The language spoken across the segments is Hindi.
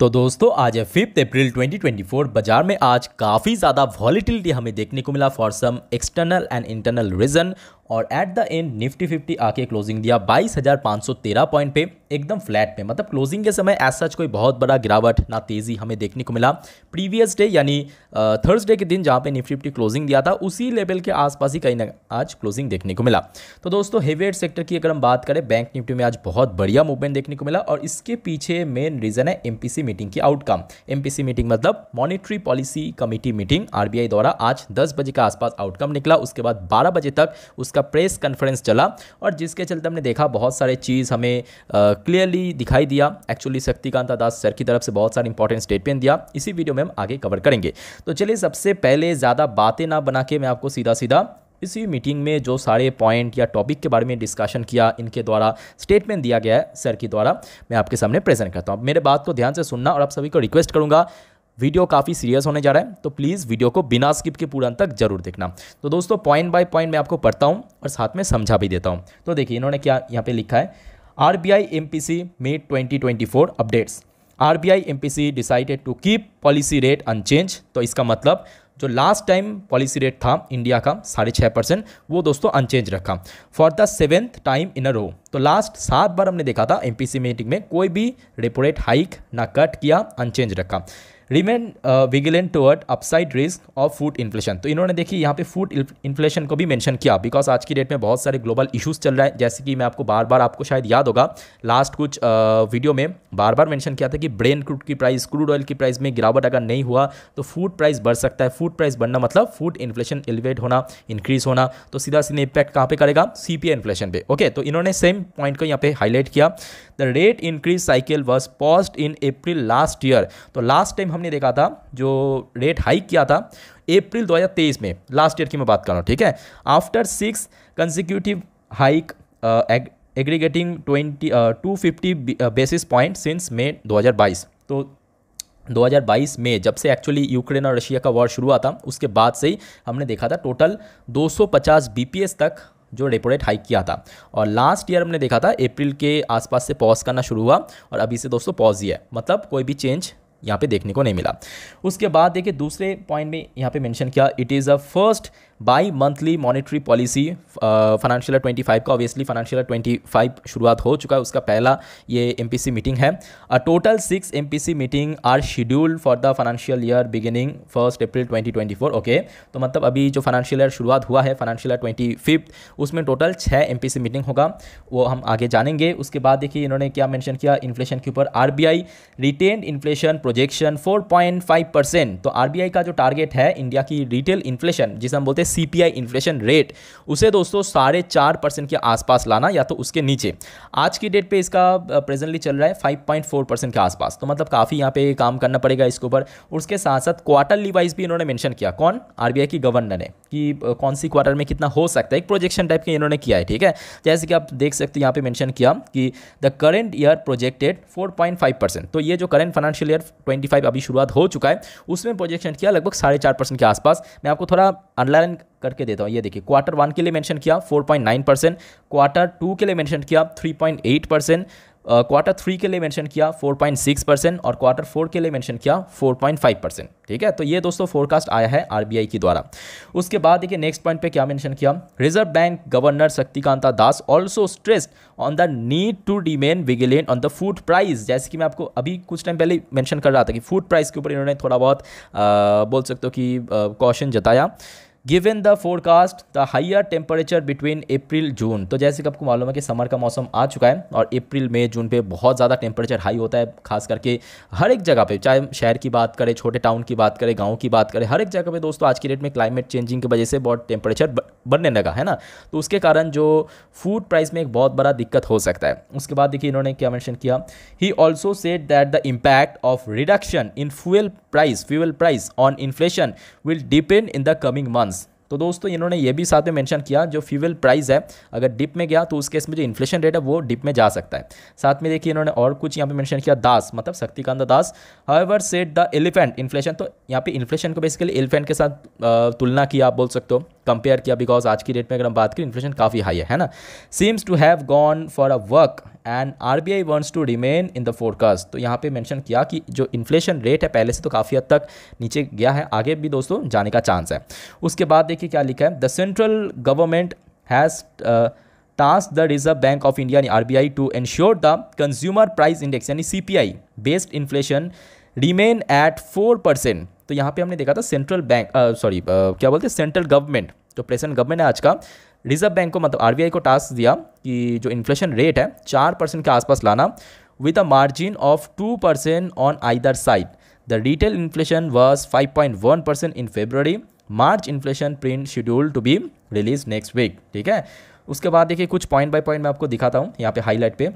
तो दोस्तों आज है फिफ्थ अप्रैल 2024 बाजार में आज काफ़ी ज़्यादा वॉलीटिलिटी हमें देखने को मिला for some external and internal reason और at the end Nifty fifty आके क्लोजिंग दिया 22,513 पॉइंट पे एकदम फ्लैट पे मतलब क्लोजिंग के समय एज सच कोई बहुत बड़ा गिरावट ना तेज़ी हमें देखने को मिला प्रीवियस डे यानी थर्सडे के दिन जहाँ पे निफ्टी फिफ्टी क्लोजिंग दिया था उसी लेवल के आसपास ही कहीं ना आज क्लोजिंग देखने को मिला तो दोस्तों हेवेट सेक्टर की अगर हम बात करें बैंक निफ्टी में आज बहुत बढ़िया मूवमेंट देखने को मिला और इसके पीछे मेन रीज़न है एम मीटिंग की आउटकम एम मीटिंग मतलब monetary policy committee meeting R द्वारा आज दस बजे के आसपास आउटकम निकला उसके बाद बारह बजे तक उसका प्रेस कॉन्फ्रेंस चला और जिसके चलते हमने देखा बहुत सारे चीज़ हमें क्लियरली दिखाई दिया एक्चुअली शक्तिकांत दास सर की तरफ से बहुत सारे इंपॉर्टेंट स्टेटमेंट दिया इसी वीडियो में हम आगे कवर करेंगे तो चलिए सबसे पहले ज़्यादा बातें ना बना के मैं आपको सीधा सीधा इसी मीटिंग में जो सारे पॉइंट या टॉपिक के बारे में डिस्कशन किया इनके द्वारा स्टेटमेंट दिया गया है सर के द्वारा मैं आपके सामने प्रेजेंट करता हूँ मेरे बात को ध्यान से सुनना और आप सभी को रिक्वेस्ट करूँगा वीडियो काफ़ी सीरियस होने जा रहा है तो प्लीज़ वीडियो को बिना स्किप के पूरा तक जरूर देखना तो दोस्तों पॉइंट बाय पॉइंट मैं आपको पढ़ता हूँ और साथ में समझा भी देता हूँ तो देखिए इन्होंने क्या यहाँ पे लिखा है R B I M P C May twenty twenty four updates R B I M P C decided to keep policy rate unchanged तो इसका मतलब जो लास्ट टाइम पॉलिसी रेट था इंडिया का साढ़े छः परसेंट वो दोस्तों अनचेंज रखा for the seventh time in a row तो लास्ट सात बार हमने देखा था एम पी सी मीटिंग में कोई भी रेपो रेट हाइक ना कट किया अनचेंज रखा remain vigilant toward upside risk of food inflation तो इन्होंने देखिए यहाँ पे फूड इन्फ्लेशन को भी मेंशन किया बिकॉज आज की डेट में बहुत सारे ग्लोबल इश्यूज चल रहे हैं जैसे कि मैं आपको बार बार आपको शायद याद होगा लास्ट कुछ वीडियो uh, में बार बार मैंशन किया था कि ब्रेन क्रूड की प्राइस क्रूड ऑयल की प्राइस में गिरावट अगर नहीं हुआ तो फूड प्राइस बढ़ सकता है फूड प्राइस बढ़ना मतलब फूड इन्फ्लेशन एलिवेट होना इंक्रीज होना तो सीधा सीधे इम्पैक्ट कहाँ पे करेगा सी इन्फ्लेशन पे ओके तो इन्होंने सेम पॉइंट को यहाँ पे हाईलाइट किया the rate increase cycle was paused in April last year तो लास्ट टाइम हमने देखा था जो रेट हाइक किया था अप्रैल 2023 में लास्ट ईयर की मैं बात कर रहा हूँ ठीक है after six consecutive hike aggregating twenty two fifty basis point since May 2022 तो 2022 में जब से एक्चुअली यूक्रेन और रशिया का वॉर शुरू हुआ था उसके बाद से ही हमने देखा था टोटल 250 बीपीएस तक जो रेपो रेट हाइक किया था और लास्ट ईयर हमने देखा था अप्रैल के आसपास से पॉज करना शुरू हुआ और अभी से दोस्तों पॉज ही है मतलब कोई भी चेंज यहाँ पे देखने को नहीं मिला उसके बाद देखिए दूसरे पॉइंट में यहाँ पे मेंशन किया it is a first bimonthly monetary policy financial twenty five का ऑब्वियसली फाइनेंशियल ट्वेंटी फाइव शुरुआत हो चुका है उसका पहला ये एम पी सी मीटिंग है total six M P C meeting are scheduled for the financial year beginning first April twenty twenty four okay तो मतलब अभी जो फाइनेंशियल ईयर शुरुआत हुआ है फाइनेंशियल ईयर ट्वेंटी फिफ्थ उसमें टोटल छः एम पी सी मीटिंग होगा वो हम आगे जानेंगे उसके बाद देखिए इन्होंने क्या मैंशन किया इन्फ्लेशन के ऊपर R B I retain inflation projection four point five percent तो आर बी आई का जो टारगेट है इंडिया की रिटेल इन्फ्लेशन जिसे हम बोलते हैं सी इन्फ्लेशन रेट उसे दोस्तों साढ़े चार परसेंट के आसपास लाना या तो उसके नीचे आज की डेट पर इसका प्रेजेंटली चल रहा है फाइव पॉइंट फोर परसेंट के आसपास तो मतलब काफ़ी यहाँ पे काम करना पड़ेगा इसके ऊपर उसके साथ साथ क्वार्टरली वाइज भी इन्होंने मैंशन किया कौन आरबीआई की गवर्नर ने कि कौन सी क्वार्टर में कितना हो सकता है एक प्रोजेक्शन टाइप के इन्होंने किया है ठीक है जैसे कि आप देख सकते हो यहाँ पे मेंशन किया कि the current year projected 4.5 percent तो ये जो करेंट फाइनेंशियल ईयर 25 अभी शुरुआत हो चुका है उसमें प्रोजेक्शन किया लगभग साढ़े चार परसेंट के आसपास मैं आपको थोड़ा अनलाइन करके देता हूँ ये देखिए क्वार्टर वन के लिए मेंशन किया 4.9 परसेंट क्वार्टर टू के लिए मेंशन किया 3.8 परसेंट क्वार्टर uh, थ्री के लिए मेंशन किया 4.6 परसेंट और क्वार्टर फोर के लिए मेंशन किया 4.5 परसेंट ठीक है तो ये दोस्तों फोरकास्ट आया है आरबीआई के द्वारा उसके बाद देखिए नेक्स्ट पॉइंट पे क्या मेंशन किया Reserve Bank governor Shaktikanta Das also stressed on the need to remain vigilant on the food price जैसे कि मैं आपको अभी कुछ टाइम पहले मैंशन कर रहा था कि फूड प्राइस के ऊपर इन्होंने थोड़ा बहुत आ, uh, बोल सकते हो कि कॉशन uh, जताया given the forecast the higher temperature between April June तो जैसे कि आपको मालूम है कि समर का मौसम आ चुका है और अप्रैल मई जून पे बहुत ज़्यादा टेम्परेचर हाई होता है खास करके हर एक जगह पे चाहे शहर की बात करें छोटे टाउन की बात करें गाँव की बात करें हर एक जगह पे दोस्तों आज की डेट में क्लाइमेट चेंजिंग की वजह से बहुत टेम्परेचर बढ़ने लगा है ना तो उसके कारण जो फूड प्राइस में एक बहुत बड़ा दिक्कत हो सकता है उसके बाद देखिए इन्होंने क्या मैंशन किया he also said that the impact of reduction in fuel price fuel price on inflation will depend in the coming month तो दोस्तों इन्होंने ये भी साथ में मेंशन किया जो फ्यूल प्राइस है अगर डिप में गया तो उस केस में जो इन्फ्लेशन रेट है वो डिप में जा सकता है साथ में देखिए इन्होंने और कुछ यहाँ पे मेंशन किया दास मतलब Shaktikanta Das however said the elephant inflation तो यहाँ पे इन्फ्लेशन को बेसिकली एलिफेंट के साथ तुलना किया आप बोल सकते हो कंपेयर किया बिकॉज आज की डेट में अगर हम बात करें इन्फ्लेशन काफ़ी हाई है है ना seems to have gone for a walk and R B I wants to remain in the forecast तो यहाँ पे मैंशन किया कि जो इन्फ्लेशन रेट है पहले से तो काफ़ी हद तक नीचे गया है आगे भी दोस्तों जाने का चांस है उसके बाद देखिए क्या लिखा है the central government has task the Reserve Bank of India यानी R B I to ensure the consumer price index यानी C P I based inflation remain at four percent तो यहाँ पे हमने देखा था सेंट्रल बैंक सॉरी क्या बोलते हैं सेंट्रल गवर्नमेंट जो प्रेजेंट गवर्नमेंट है आज का रिजर्व बैंक को मतलब आरबीआई को टास्क दिया कि जो इन्फ्लेशन रेट है चार परसेंट के आसपास लाना with a margin of two percent on either side the retail inflation was five point one percent in February March inflation print schedule to be release next week ठीक है उसके बाद देखिए कुछ पॉइंट बाय पॉइंट मैं आपको दिखाता हूँ यहाँ पे हाईलाइट पे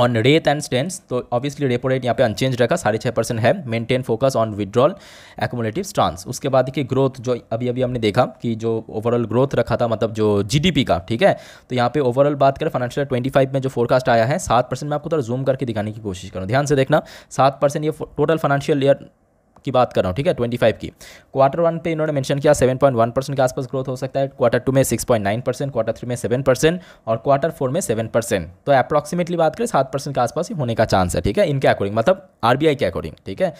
ऑन रेट एंड स्टेंस तो ऑब्वियसली रेपो रेट यहाँ पे अनचेंज रहेगा साढ़े छः परसेंट है maintain focus on withdrawal accommodative stance उसके बाद देखिए ग्रोथ जो अभी अभी हमने देखा कि जो ओवरऑल ग्रोथ रखा था मतलब जो जीडीपी का ठीक है तो यहाँ पे ओवरऑल बात करें फाइनेंशियल ट्वेंटी फाइव में जो फोरकास्ट आया है सात परसेंट मैं आपको थोड़ा जूम करके दिखाने की कोशिश करूँ ध्यान से देखना सात परसेंट ये टोटल फाइनेंशियल ईयर की बात कर रहा हूँ ठीक है ट्वेंटी फाइव की क्वार्टर वन पे इन्होंने मेंशन किया सेवन पॉइंट वन परसेंट के आसपास ग्रोथ हो सकता है क्वार्टर टू में six point nine percent quarter three में सेवन परसेंट और क्वार्टर फोर में सेवन परसेंट तो अप्रॉक्सीमेटली बात करें सात परसेंट के आसपास ही होने का चांस है ठीक है इनके अकॉर्डिंग मतलब आरबीआई के अकॉर्डिंग ठीक है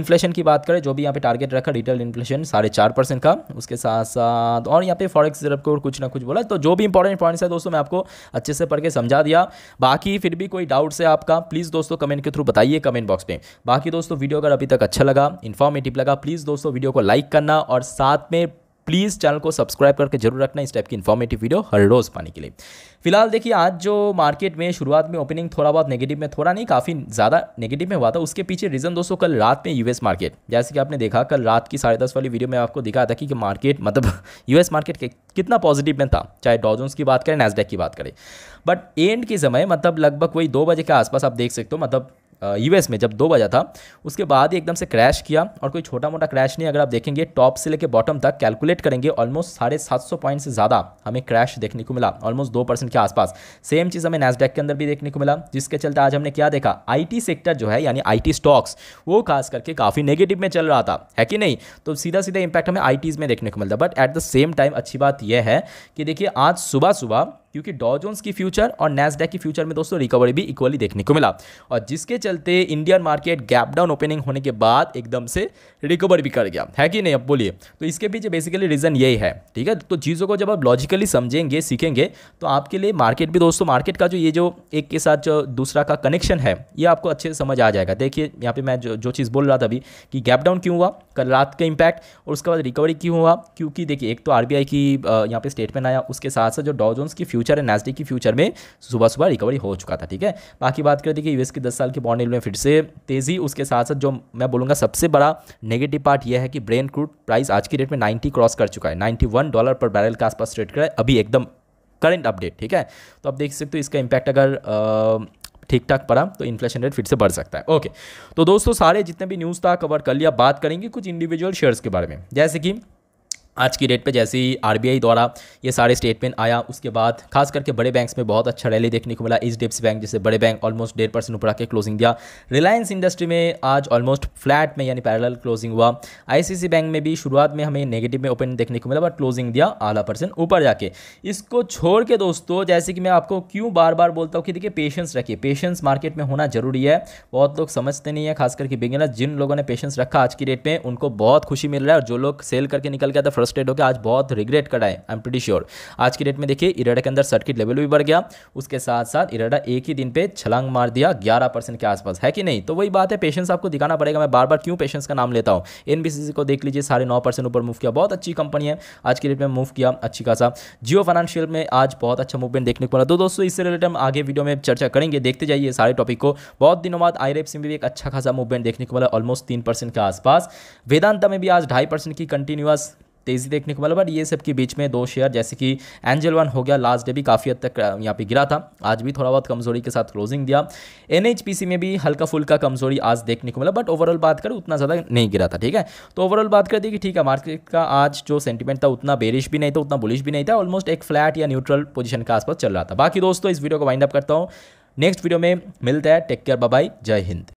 इन्फ्लेशन की बात करें जो भी यहाँ पे टारगेट रखा रिटेल इन्फ्लेशन साढ़े चार परसेंट का उसके साथ साथ और यहाँ पे फॉरेक्स रिजर्व को कुछ ना कुछ बोला तो जो भी इंपॉर्टेंट पॉइंट्स है दोस्तों मैं आपको अच्छे से पढ़ के समझा दिया बाकी फिर भी कोई डाउट्स है आपका प्लीज़ दोस्तों कमेंट के थ्रू बताइए कमेंट बॉक्स में बाकी दोस्तों वीडियो अगर अभी तक अच्छा लगा इन इन्फॉर्मेटिव लगा प्लीज़ दोस्तों वीडियो को लाइक करना और साथ में प्लीज़ चैनल को सब्सक्राइब करके जरूर रखना इस टाइप की इन्फॉर्मेटिव वीडियो हर रोज़ पाने के लिए फिलहाल देखिए आज जो मार्केट में शुरुआत में ओपनिंग थोड़ा बहुत नेगेटिव में थोड़ा नहीं काफ़ी ज़्यादा नेगेटिव में हुआ था उसके पीछे रीज़न दोस्तों कल रात में यूएस मार्केट जैसे कि आपने देखा कल रात की साढ़े दस वाली वीडियो में आपको दिखाया था कि, कि मार्केट मतलब यूएस मार्केट कितना पॉजिटिव में था चाहे डॉजोन्स की बात करें नेसडेक की बात करें बट एंड के समय मतलब लगभग वही दो बजे के आसपास आप देख सकते हो मतलब यूएस में जब दो बजा था उसके बाद ही एकदम से क्रैश किया और कोई छोटा मोटा क्रैश नहीं अगर आप देखेंगे टॉप से लेकर बॉटम तक कैलकुलेट करेंगे ऑलमोस्ट साढ़े सात सौ पॉइंट से ज़्यादा हमें क्रैश देखने को मिला ऑलमोस्ट दो परसेंट के आसपास सेम चीज़ हमें नैसडेक के अंदर भी देखने को मिला जिसके चलते आज हमने क्या देखा आई सेक्टर जो है यानी आई स्टॉक्स वो खास करके काफ़ी नेगेटिव में चल रहा था है कि नहीं तो सीधा सीधा इंपैक्ट हमें आई में देखने को मिलता but at the same time अच्छी बात यह है कि देखिए आज सुबह सुबह क्योंकि डॉजोन्स की फ्यूचर और नेसडेक की फ्यूचर में दोस्तों रिकवरी भी इक्वली देखने को मिला और जिसके चलते Indian market gap down opening होने के बाद एकदम से रिकवर भी कर गया है कि नहीं अब बोलिए तो इसके पीछे बेसिकली रीज़न यही है ठीक है तो चीज़ों को जब आप लॉजिकली समझेंगे सीखेंगे तो आपके लिए मार्केट भी दोस्तों मार्केट का जो ये जो एक के साथ जो दूसरा का कनेक्शन है ये आपको अच्छे से समझ आ जाएगा देखिए यहाँ पे मैं जो जो चीज़ बोल रहा था अभी कि गैप डाउन क्यों हुआ कल रात का इम्पैक्ट और उसके बाद रिकवरी क्यों हुआ क्योंकि देखिए एक तो आर की यहाँ पर स्टेटमेंट आया उसके साथ साथ जो डॉजोन्स की फ्यूचर फ्यूचर है नेस्डी की फ्यूचर में सुबह सुबह रिकवरी हो चुका था ठीक है बाकी बात करें देखिए यूएस की दस साल की बॉन्ड में फिर से तेज़ी उसके साथ साथ जो मैं बोलूँगा सबसे बड़ा नेगेटिव पार्ट यह है कि ब्रेन क्रूड प्राइस आज की डेट में नाइन्टी क्रॉस कर चुका है नाइन्टी डॉलर पर बैरल के आसपास ट्रेड कर अभी एकदम करंट अपडेट ठीक है तो आप देख सकते हो इसका इम्पैक्ट अगर ठीक ठाक पड़ा तो इन्फ्लेशन रेट फिर से बढ़ सकता है ओके तो दोस्तों सारे जितने भी न्यूज़ था कवर कर लिया बात करेंगे कुछ इंडिविजुअल शेयर्स के बारे में जैसे कि आज की डेट पे जैसे ही आर द्वारा ये सारे स्टेटमेंट आया उसके बाद खास करके बड़े बैंक्स में बहुत अच्छा रैली देखने को मिला एच डी बैंक जैसे बड़े बैंक ऑलमोस्ट डेढ़ परसेंट ऊपर आके क्लोजिंग दिया रिलायंस इंडस्ट्री में आज ऑलमोस्ट फ्लैट में यानी पैरेलल क्लोजिंग हुआ आईसीसी बैंक में भी शुरुआत में हमें नेगेटिव में ओपन देखने को मिला बट क्लोजिंग दिया आधा परसेंट ऊपर जाके इसको छोड़ के दोस्तों जैसे कि मैं आपको क्यों बार बार बोलता हूँ कि देखिए पेशेंस रखिए पेशेंस मार्केट में होना जरूरी है बहुत लोग समझते नहीं है खास करके बिगेनर जिन लोगों ने पेशेंस रखा आज की डेट में उनको बहुत खुशी मिल रहा है और जो लोग सेल करके निकल गया था फ्रस्ट्रेट होकर आज बहुत रिग्रेट करा है आई एम प्रटी श्योर आज की डेट में देखिए इराडा के अंदर सर्किट लेवल भी बढ़ गया उसके साथ साथ इरेडा एक ही दिन पे छलांग मार दिया ग्यारह परसेंट के आसपास है कि नहीं तो वही बात है पेशेंस आपको दिखाना पड़ेगा मैं बार बार क्यों पेशेंस का नाम लेता हूँ एन को देख लीजिए साढ़े नौ परसेंट ऊपर मूव किया बहुत अच्छी कंपनी है आज की डेट में मूव किया अच्छी खासा जियो फाइनेंशियल में आज बहुत अच्छा मूवमेंट देखने को मिला तो दोस्तों इससे रिलेटेड हम आगे वीडियो में चर्चा करेंगे देखते जाइए सारे टॉपिक को बहुत दिनों बाद आई में भी एक अच्छा खासा मूवमेंट देखने को मिला ऑलमोस्ट तीन परसेंट के आसपास वेदांता में भी आज ढाई परसेंट की कंटिन्यूस तेज़ी देखने को मिला बट ये सब के बीच में दो शेयर जैसे कि एंजल वन हो गया लास्ट डे भी काफ़ी हद तक यहाँ पे गिरा था आज भी थोड़ा बहुत कमजोरी के साथ क्लोजिंग दिया एन में भी हल्का फुल्का कमजोरी आज देखने को मिला बट ओवरऑल बात करें उतना ज़्यादा नहीं गिरा था ठीक है तो ओवरऑल बात कर दी कि ठीक है मार्केट का आज जो सेंटीमेंट था उतना बेरिश भी नहीं था उतना बुलिश भी नहीं था ऑलमोस्ट एक फ्लैट या न्यूट्रल पोजीशन के आसपास चल रहा था बाकी दोस्तों इस वीडियो को वाइंड अप करता हूँ नेक्स्ट वीडियो में मिलता है टेक केयर बाय जय हिंद